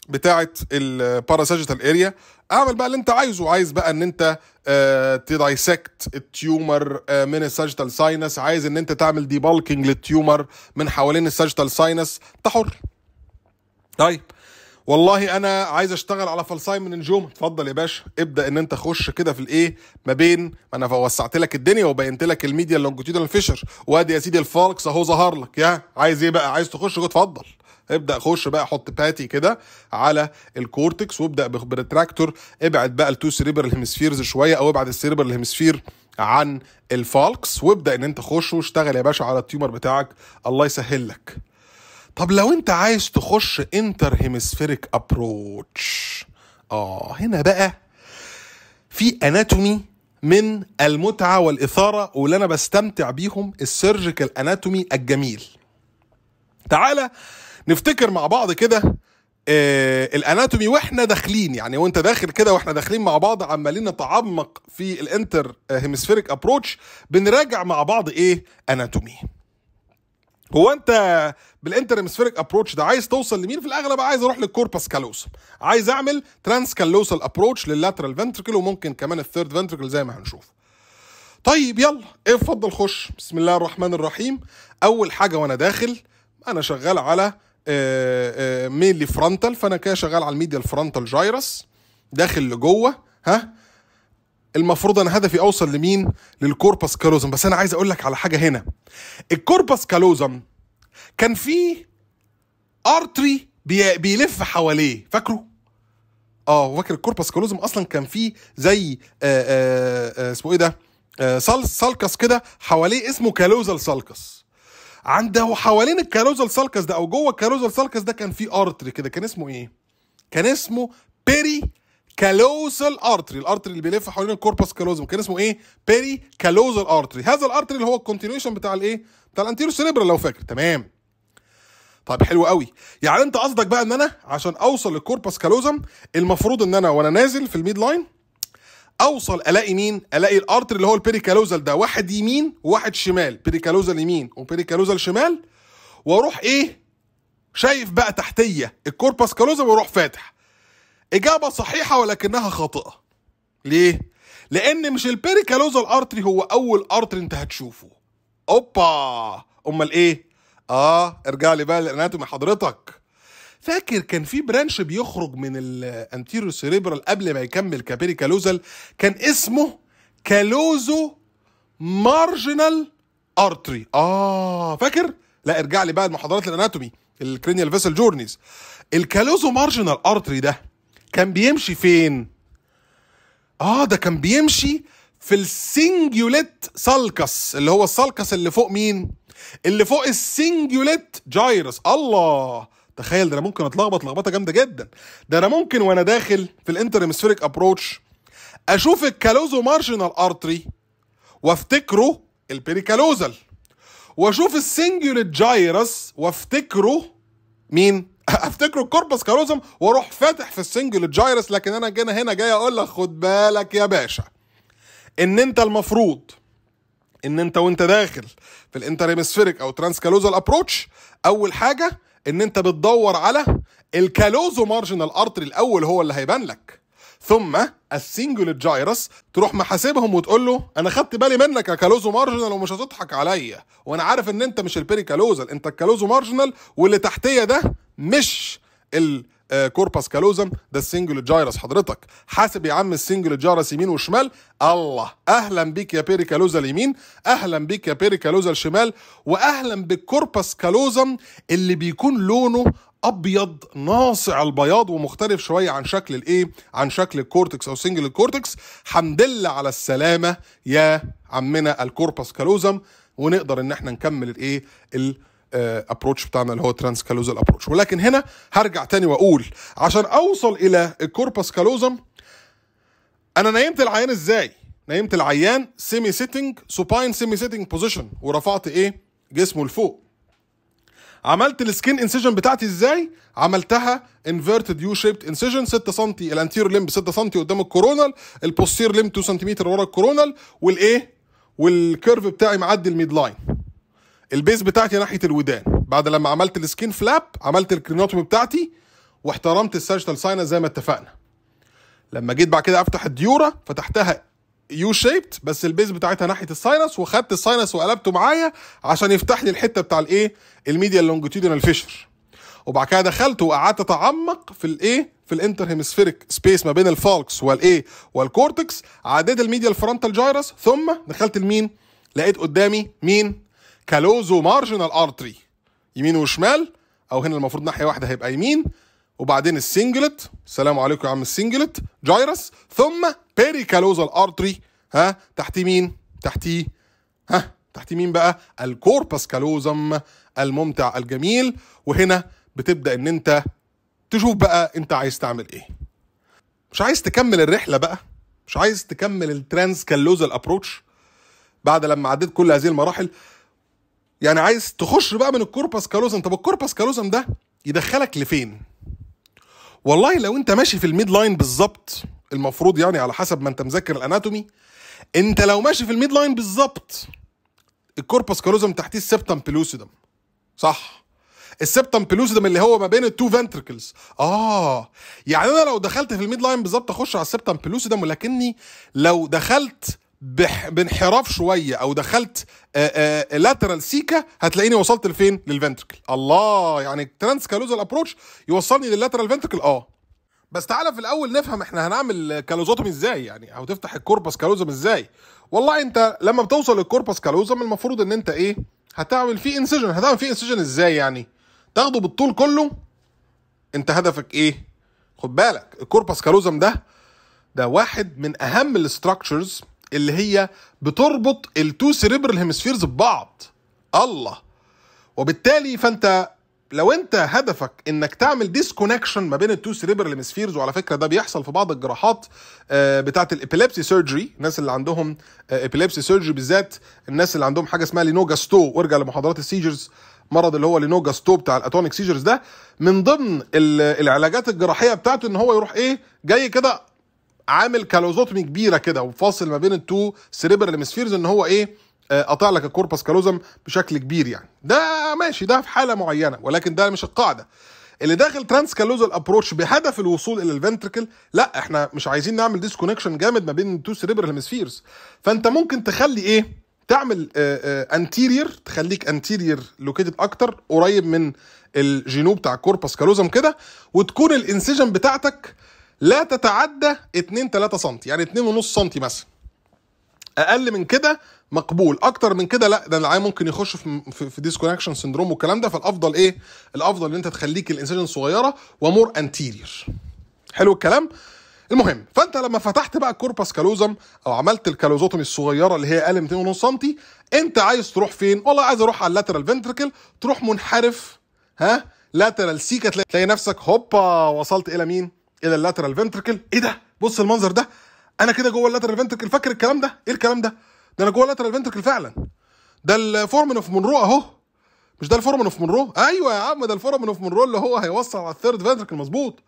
بتاعت الباراساجيتال اريا اعمل بقى اللي انت عايزه عايز بقى ان انت آه، تدايسكت التيومر آه، من الساجيتال ساينس عايز ان انت تعمل ديبالكينج للتيومر من حوالين الساجيتال ساينس انت حر طيب والله انا عايز اشتغل على فالساين من نجوم اتفضل يا باشا ابدا ان انت خش كده في الايه ما بين ما انا وسعت لك الدنيا وبينت لك الميديا اللونجتيودنال فيشر وادي يا سيدي الفالكس اهو ظهر لك يا عايز ايه بقى عايز تخش اتفضل ابدا خش بقى حط باتي كده على الكورتكس وابدا بالتراكتور ابعد بقى التو سيريبرال هيمسفيرز شويه او ابعد السيريبرال هيمسفير عن الفالكس وابدا ان انت خش واشتغل يا باشا على التيومر بتاعك الله يسهل لك طب لو انت عايز تخش انتر هيمسفيريك ابروتش اه هنا بقى في اناتومي من المتعة والإثارة واللي أنا بستمتع بيهم السيرجيكال أناتومي الجميل تعالى نفتكر مع بعض كده آه، الاناتومي واحنا داخلين يعني وانت داخل كده واحنا داخلين مع بعض عمالين نتعمق في الانتر هيمسفيريك ابروتش بنراجع مع بعض ايه اناتومي هو انت بالانتر هيمسفيريك ابروتش ده عايز توصل لمين في الاغلب عايز اروح للكوربس كالوس عايز اعمل ترانس كالوسال ابروتش لللاترال فنتركل وممكن كمان الثيرد فنتركل زي ما هنشوف طيب يلا اتفضل خش بسم الله الرحمن الرحيم اول حاجه وانا داخل انا شغال على مينلي آه، فرونتال آه، فانا كده شغال على الميديا الفرونتال جايروس داخل لجوه ها المفروض انا هدفي اوصل لمين للكوربس كالوزم بس انا عايز اقول لك على حاجه هنا الكوربس كالوزم كان فيه ارتري بي... بيلف حواليه فاكره اه فاكر الكوربس كالوزم اصلا كان فيه زي آه، اسمه ايه ده سالكس كده حواليه اسمه كالوزال سالكس عنده حوالين الكاروزل سالكس ده او جوه الكاروزل سالكس ده كان في ارتري كده كان اسمه ايه كان اسمه بيري كالوزال ارتري الارتري اللي بيلف حوالين الكوربس كالوزم كان اسمه ايه بيري كالوزال ارتري هذا الارتري اللي هو الكونتينيوشن بتاع الايه بتاع الانتيرو سيريبرال لو فاكر تمام طيب حلو قوي يعني انت قصدك بقى ان انا عشان اوصل للكوربس كالوزم المفروض ان انا وانا نازل في الميد لاين اوصل الاقي مين الاقي الارتر اللي هو البيريكالوزال ده واحد يمين وواحد شمال بيريكالوزال يمين وبيريكالوزال شمال واروح ايه شايف بقى تحتيه الكوربس كالوزا واروح فاتح اجابه صحيحه ولكنها خاطئه ليه لان مش البيريكالوزال الارتري هو اول ارتري انت هتشوفه اوبا امال ايه اه ارجع لي بقى الاناتومي حضرتك فاكر كان في برانش بيخرج من الانتيريو سيريبرال قبل ما يكمل كابيري كالوزل كان اسمه كالوزو مارجنال ارتري اه فاكر لا ارجع لي بقى المحاضرات الاناتومي الكرينيال فيسل جورنيز الكالوزو مارجنال ارتري ده كان بيمشي فين اه ده كان بيمشي في السنجوليت سالكس اللي هو السالكس اللي فوق مين اللي فوق السنجوليت جايرس الله تخيل ده انا ممكن اتلخبط لخبطه جامده جدا ده انا ممكن وانا داخل في الانترمسفيريك ابروتش اشوف الكالوزو مارجنال ارتري وافتكره البيريكالوزال واشوف السنجولت جايرس وافتكره مين افتكره الكوربس كالوزم واروح فاتح في السنجولت جايرس لكن انا جينا هنا جاي اقول لك خد بالك يا باشا ان انت المفروض ان انت وانت داخل في الانترمسفيريك او ترانسكالوزال ابروتش اول حاجه ان انت بتدور على الكالوزو مارجنال ارتري الاول هو اللي هيبان لك ثم السنجولت جايروس تروح محاسبهم وتقول له انا خدت بالي منك يا كالوزو مارجنال ومش هتضحك عليا وانا عارف ان انت مش البيري كالوزال انت الكالوزو مارجنال واللي تحتيه ده مش ال آه، كورباس كالوزم ده السنجل جايرس حضرتك حاسب يا عم السنجل جايرس يمين وشمال الله اهلا بيك يا بيري كالوزا اليمين اهلا بيك يا بيري كالوزا الشمال واهلا بالكورباس كالوزم اللي بيكون لونه ابيض ناصع البياض ومختلف شويه عن شكل الايه عن شكل الكورتكس او سنجل الكورتكس حمد لله على السلامه يا عمنا الكورباس كالوزم ونقدر ان احنا نكمل الايه ابروتش آه، بتاعنا اللي هو ترانس كالوزال ابروتش ولكن هنا هرجع تاني واقول عشان اوصل الى الكوربس كالوزم انا نيمت العيان ازاي نيمت العيان سيمي سيتنج سوباين سيمي سيتنج بوزيشن ورفعت ايه جسمه لفوق عملت السكين انسيجن بتاعتي ازاي عملتها انفيرتد يو شيبت انسيجن 6 سم الانتيرو لمب 6 سم قدام الكورونال البوستير لمب 2 سم ورا الكورونال والايه والكيرف بتاعي معدي الميد لاين البيز بتاعتي ناحيه الودان بعد لما عملت السكين فلاب عملت الكرينوتومي بتاعتي واحترمت الساجيتال ساينا زي ما اتفقنا لما جيت بعد كده افتح الديوره فتحتها يو شيبت بس البيز بتاعتها ناحيه الساينس وخدت الساينس وقلبته معايا عشان يفتح لي الحته بتاع الايه الميديا لونجيتيودينال فيشر وبعد كده دخلت وقعدت اتعمق في الايه في الانتر هيمسفيريك سبيس ما بين الفالكس والايه والكورتكس عديت الميديا الفرونتال جيرس ثم دخلت لمين لقيت قدامي مين كالوزو مارجنال ارتري يمين وشمال او هنا المفروض ناحيه واحده هيبقى يمين وبعدين السنجلت السلام عليكم يا عم السنجلت جايرس ثم بيري كالوزال ارتري ها تحتيه مين تحتيه ها تحتيه مين بقى الكوربس كالوزم الممتع الجميل وهنا بتبدا ان انت تشوف بقى انت عايز تعمل ايه مش عايز تكمل الرحله بقى مش عايز تكمل الترانس كالوزال ابروتش بعد لما عديت كل هذه المراحل يعني عايز تخش بقى من الكوربس كالوزم طب الكوربس كالوزم ده يدخلك لفين والله لو انت ماشي في الميد لاين بالظبط المفروض يعني على حسب ما انت مذاكر الاناتومي انت لو ماشي في الميد لاين بالظبط الكوربس كالوزم تحتيه السبتم بلوسيدم صح السبتم بلوسيدم اللي هو ما بين التو فنتركلز اه يعني انا لو دخلت في الميد لاين بالظبط اخش على السبتم بلوسيدم ولكني لو دخلت بح... بانحراف شويه او دخلت آآ آآ لاترال سيكا هتلاقيني وصلت لفين للفنتركل الله يعني ترانس كالوزال ابروتش يوصلني لللاترال فنتركل اه بس تعالى في الاول نفهم احنا هنعمل كالوزوتومي ازاي يعني او تفتح الكوربس كالوزم ازاي والله انت لما بتوصل للكوربس كالوزم المفروض ان انت ايه هتعمل فيه انسجن هتعمل فيه انسجن ازاي يعني تاخده بالطول كله انت هدفك ايه خد بالك الكوربس كالوزم ده ده واحد من اهم الاستراكشرز اللي هي بتربط التو سيريبرال هيمسفيرز ببعض الله وبالتالي فانت لو انت هدفك انك تعمل ديسكونكشن ما بين التو سيريبرال هيمسفيرز وعلى فكره ده بيحصل في بعض الجراحات آه، بتاعه الابيليبسي سيرجري الناس اللي عندهم ابيليبسي آه، سيرجري بالذات الناس اللي عندهم حاجه اسمها لينوجاستو وارجع لمحاضرات السيجرز مرض اللي هو لينوجاستو بتاع الاتونيك سيجرز ده من ضمن العلاجات الجراحيه بتاعته ان هو يروح ايه جاي كده عامل كالوزوتمي كبيره كده وفاصل ما بين التو سيريبرال هيمسفيرز ان هو ايه آه، قطع لك الكوربس كالوزم بشكل كبير يعني ده ماشي ده في حاله معينه ولكن ده مش القاعده اللي داخل ترانس كالوزال ابروتش بهدف الوصول الى الفنتركل لا احنا مش عايزين نعمل ديسكونكشن جامد ما بين التو سيريبرال هيمسفيرز فانت ممكن تخلي ايه تعمل انتيرير آه، آه، تخليك انتيرير لوكيتد اكتر قريب من الجنوب بتاع الكوربس كالوزم كده وتكون الانسجن بتاعتك لا تتعدى 2 3 سم يعني 2.5 سم مثلا اقل من كده مقبول اكتر من كده لا ده العيان ممكن يخش في في ديسكونكشن سندروم والكلام ده فالافضل ايه الافضل ان انت تخليك الانسجن صغيره ومور انتيرير حلو الكلام المهم فانت لما فتحت بقى الكوربس كالوزم او عملت الكالوزوتومي الصغيره اللي هي اقل من 2.5 سم انت عايز تروح فين والله عايز اروح على اللاترال فنتركل تروح منحرف ها لاترال سيكا تلاقي نفسك هوبا وصلت الى مين الى اللاترال فنتركل ايه ده بص المنظر ده انا كده جوه اللاترال فنتركل فاكر الكلام ده ايه الكلام ده ده انا جوه اللاترال فنتركل فعلا ده الفورمن اوف مونرو اهو مش ده الفورمن اوف مونرو ايوه يا عم ده الفورمن اوف مونرو اللي هو هيوصل على الثيرد فنتركل مظبوط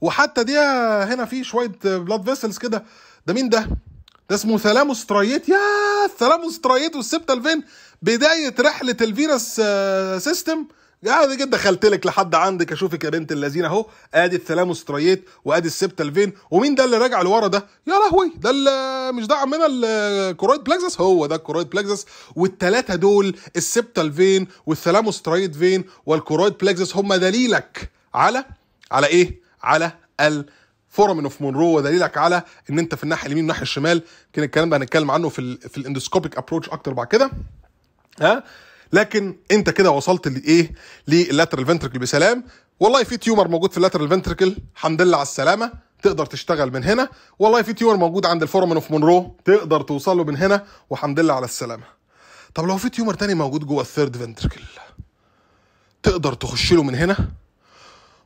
وحتى دي هنا في شويه بلاد فيسلز كده ده مين ده ده اسمه ثلاموس ترايت يا ثلاموس ترايت والسبتال فين بدايه رحله الفينس سيستم آه، يعني جيت دخلت لك لحد عندك اشوفك يا بنت اللذينه اهو ادي الثلاموس تريت وادي السبتال فين ومين ده اللي راجع لورا ده يا لهوي ده اللي مش ده عمنا الكورويد بلاكزس هو ده الكورويد بلاكزس والثلاثه دول السبتال فين والثلاموس تريت فين والكورويد بلاكزس هم دليلك على على ايه على ال فورمن اوف مونرو ودليلك على ان انت في الناحيه اليمين والناحيه الشمال كان الكلام ده هنتكلم عنه في الـ في الاندوسكوبيك ابروتش اكتر بعد كده ها لكن انت كده وصلت لايه لللاترال فنتركل بسلام والله في تيومر موجود في اللاترال فنتركل الحمد لله على السلامه تقدر تشتغل من هنا والله في تيومر موجود عند الفورمن اوف مونرو تقدر توصل له من هنا والحمد لله على السلامه طب لو في تيومر تاني موجود جوه الثيرد فنتركل تقدر تخش له من هنا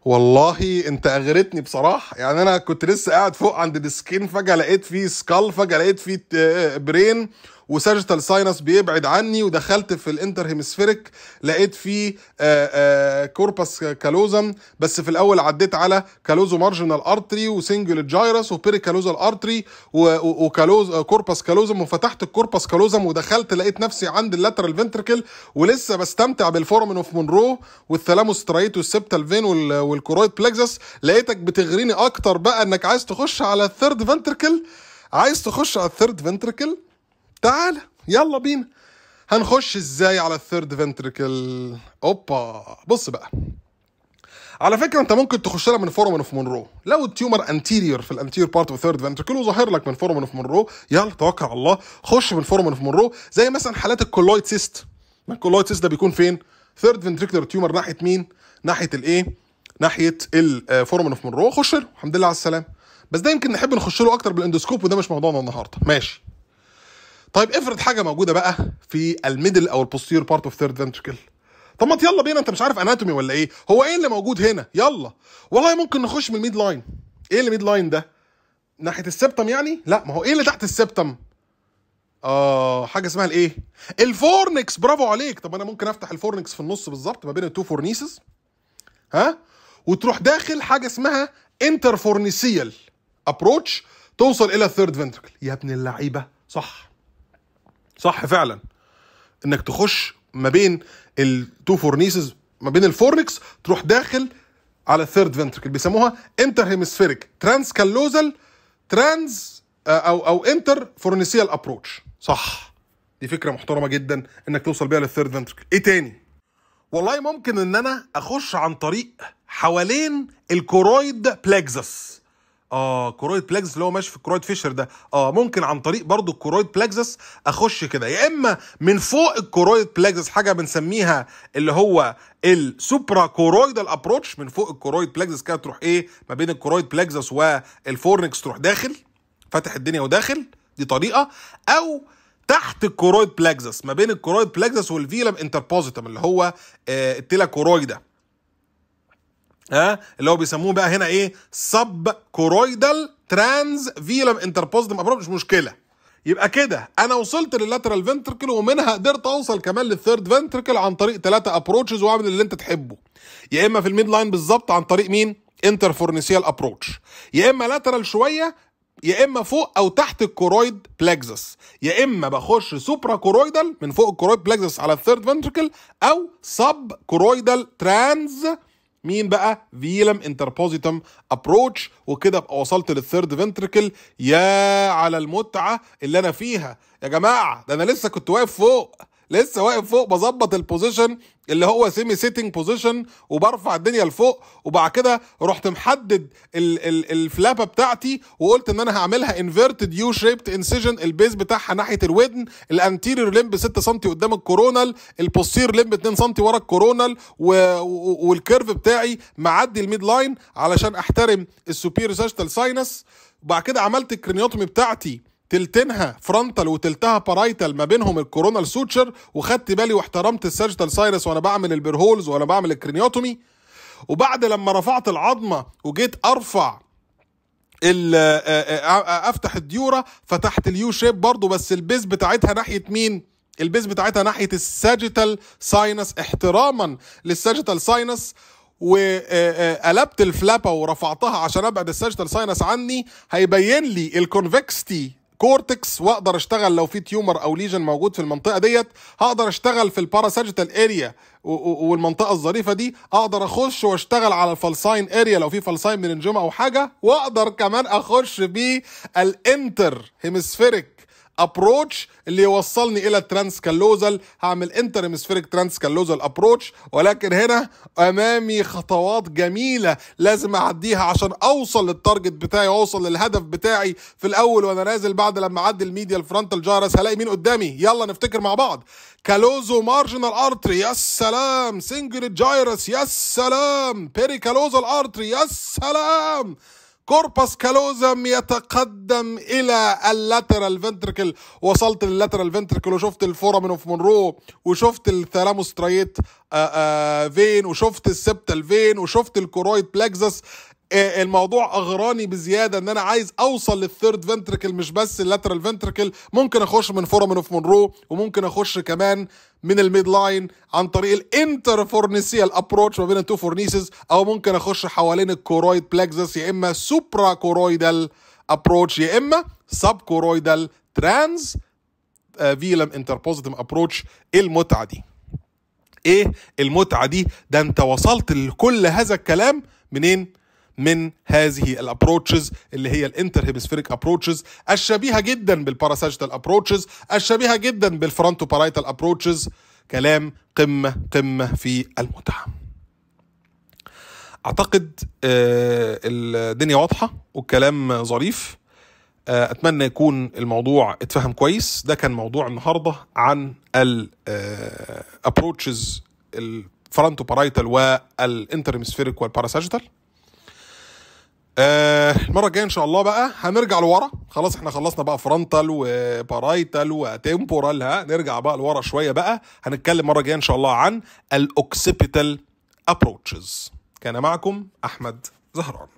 والله انت اغرتني بصراحه يعني انا كنت لسه قاعد فوق عند السكين فجاه لقيت فيه سكال فجاه لقيت فيه برين وساجيتال ساينس بيبعد عني ودخلت في الانتر هيمسفيريك لقيت فيه آه، آه، كوربس كالوزم بس في الاول عديت على كالوزو مارجنال ارتري وسنجل وبيري وبيريكالوزال ارتري وكالوز كوربس كالوزم وفتحت الكوربس كالوزم ودخلت لقيت نفسي عند اللاترال فنتركل ولسه بستمتع بالفورمن اوف مونرو والثلاموس ترايت والسبتال فين والكورويد بلكسس لقيتك بتغريني اكتر بقى انك عايز تخش على الثيرد فنتركل عايز تخش على الثيرد فنتركل تعال يلا بينا هنخش ازاي على الثيرد فنتركل اوبا بص بقى على فكره انت ممكن تخش لها من فورمن اوف مونرو لو التيومر انتيريور في الانتيرير بارت اوف ثيرد فنتركل وظاهر لك من فورمن اوف مونرو يلا توكل على الله خش من فورمن اوف مونرو زي مثلا حالات الكولويد سيست ما الكولويد سيست ده بيكون فين ثيرد فنتريكولار تيومر ناحيه مين ناحيه الايه ناحيه الفورمن آه، اوف مونرو خش له الحمد لله على السلامه بس ده يمكن نحب نخش له اكتر بالاندوسكوب وده مش موضوعنا النهارده ماشي طيب افرض حاجه موجوده بقى في الميدل او البوستير بارت اوف ثيرد فنتركل طب ما يلا بينا انت مش عارف اناتومي ولا ايه هو ايه اللي موجود هنا يلا والله ممكن نخش من الميد لاين ايه اللي ميد لاين ده ناحيه السبتم يعني لا ما هو ايه اللي تحت السبتم اه حاجه اسمها الايه الفورنكس برافو عليك طب انا ممكن افتح الفورنكس في النص بالظبط ما بين التو فورنيسز ها وتروح داخل حاجه اسمها انترفورنيسيال ابروتش توصل الى الثيرد فنتركل يا ابن اللعيبه صح صح فعلا انك تخش ما بين التو فورنيسز ما بين الفورنكس تروح داخل على الثيرد فنتركل بيسموها انتر هيمسفيريك ترانس كالوزال ترانس او او انتر فورنيسيال ابروتش صح دي فكره محترمه جدا انك توصل بيها للثيرد فنتركل ايه تاني والله ممكن ان انا اخش عن طريق حوالين الكورويد بلاكزس اه كرويد بلاكس اللي هو ماشي في الكرويد فيشر ده اه ممكن عن طريق برضو الكرويد بلاجزس اخش كده يا اما من فوق الكرويد بلاجزس حاجه بنسميها اللي هو السوبرا كورويدال ابروتش من فوق الكرويد بلاجزس كده تروح ايه ما بين الكرويد بلاجزس والفورنكس تروح داخل فاتح الدنيا وداخل دي طريقه او تحت الكرويد بلاجزس ما بين الكرويد بلاجزس والفيلم انتربوزيتم اللي هو التيلا آه، التلا كورويدا ها اللي هو بيسموه بقى هنا ايه سب كورويدال ترانز فيلم انتربوزيتم ابروب مش مشكله يبقى كده انا وصلت لللاترال فنتركل ومنها قدرت اوصل كمان للثيرد فنتركل عن طريق ثلاثه ابروتشز واعمل اللي انت تحبه يا اما في الميد لاين بالظبط عن طريق مين انترفورنيسيال ابروتش يا اما لاترال شويه يا اما فوق او تحت الكورويد بلاكزس يا اما بخش سوبرا كورويدال من فوق الكورويد بلاكزس على الثيرد فنتركل او سب كورويدال ترانز مين بقى فيلم انتربوزيتم ابروتش وكده ابقى وصلت للثيرد فنتركل يا على المتعه اللي انا فيها يا جماعه ده انا لسه كنت واقف فوق لسه واقف فوق بظبط البوزيشن اللي هو سيمي سيتنج بوزيشن وبرفع الدنيا لفوق وبعد كده رحت محدد الـ الـ الفلابه بتاعتي وقلت ان انا هعملها انفيرتد يو شيبت انسيجن البيز بتاعها ناحيه الودن الانتيريور لمب 6 سم قدام الكورونال البوستير لمب 2 سم ورا الكورونال والكيرف بتاعي معدي الميد لاين علشان احترم السوبير ساجيتال ساينس وبعد كده عملت الكرينيوتومي بتاعتي تلتينها فرونتال وتلتها بارايتال ما بينهم الكورونال سوتشر وخدت بالي واحترمت الساجيتال سايرس وانا بعمل البرهولز وانا بعمل الكرينيوتومي وبعد لما رفعت العظمه وجيت ارفع آه، آه، آه، افتح الديوره فتحت اليو شيب برضو بس البيز بتاعتها ناحيه مين؟ البيز بتاعتها ناحيه الساجيتال ساينس احتراما للساجيتال ساينس وقلبت الفلابه ورفعتها عشان ابعد الساجيتال ساينس عني هيبين لي الكونفكستي كورتكس واقدر اشتغل لو في تيومر او ليجن موجود في المنطقه ديت هقدر اشتغل في الباراساجيتال اريا والمنطقه الظريفه دي اقدر اخش واشتغل على الفالساين اريا لو في فالساين من او حاجه واقدر كمان اخش بالانتر هيمسفيريك ابروتش اللي يوصلني الى الترانس كالوزال هعمل انترمسفيرك ترانس كالوزال ابروتش ولكن هنا امامي خطوات جميله لازم اعديها عشان اوصل للتارجت بتاعي اوصل للهدف بتاعي في الاول وانا نازل بعد لما اعدي الميديا الفرونتال جارس هلاقي مين قدامي يلا نفتكر مع بعض كالوزو مارجنال ارتري يا سلام سنجل جايرس يا سلام بيري كالوزال ارتري يا سلام كوربس كالوزم يتقدم الى اللاترال فنتركل وصلت لللاترال فنتركل وشفت الفورامين اوف مونرو وشفت الثالاموسترايت آه، آه، فين وشفت السبتال فين وشفت الكورويد بلاكزس إيه، الموضوع اغراني بزياده ان انا عايز اوصل للثيرد فنتركل مش بس اللاترال فنتركل ممكن اخش من فورمن اوف مونرو وممكن اخش كمان من الميد لاين عن طريق الانترفورنيسيال ابروتش ما بين التو فورنيسز او ممكن اخش حوالين الكورويد بلاكزس يا اما سوبرا كورويدال ابروتش يا اما سب كورويدال ترانز فيلم انتربوزيتيم ابروتش المتعه دي ايه المتعه دي ده انت وصلت لكل هذا الكلام منين من هذه الابروتشز اللي هي الانتر هيمسفيريك ابروتشز الشبيهه جدا بالباراساجيتال ابروتشز الشبيهه جدا بالفرونتو بارايتال ابروتشز كلام قمه قمه في المتعه اعتقد آه، الدنيا واضحه والكلام ظريف آه، اتمنى يكون الموضوع اتفهم كويس ده كان موضوع النهارده عن الابروتشز الفرونتو بارايتال والانترمسفيريك والباراساجيتال آه المره الجايه ان شاء الله بقى هنرجع لورا خلاص احنا خلصنا بقى فرونتال وبارايتال وتيمبورال ها نرجع بقى لورا شويه بقى هنتكلم المره الجايه ان شاء الله عن الاوكسيبيتال ابروتشز كان معكم احمد زهران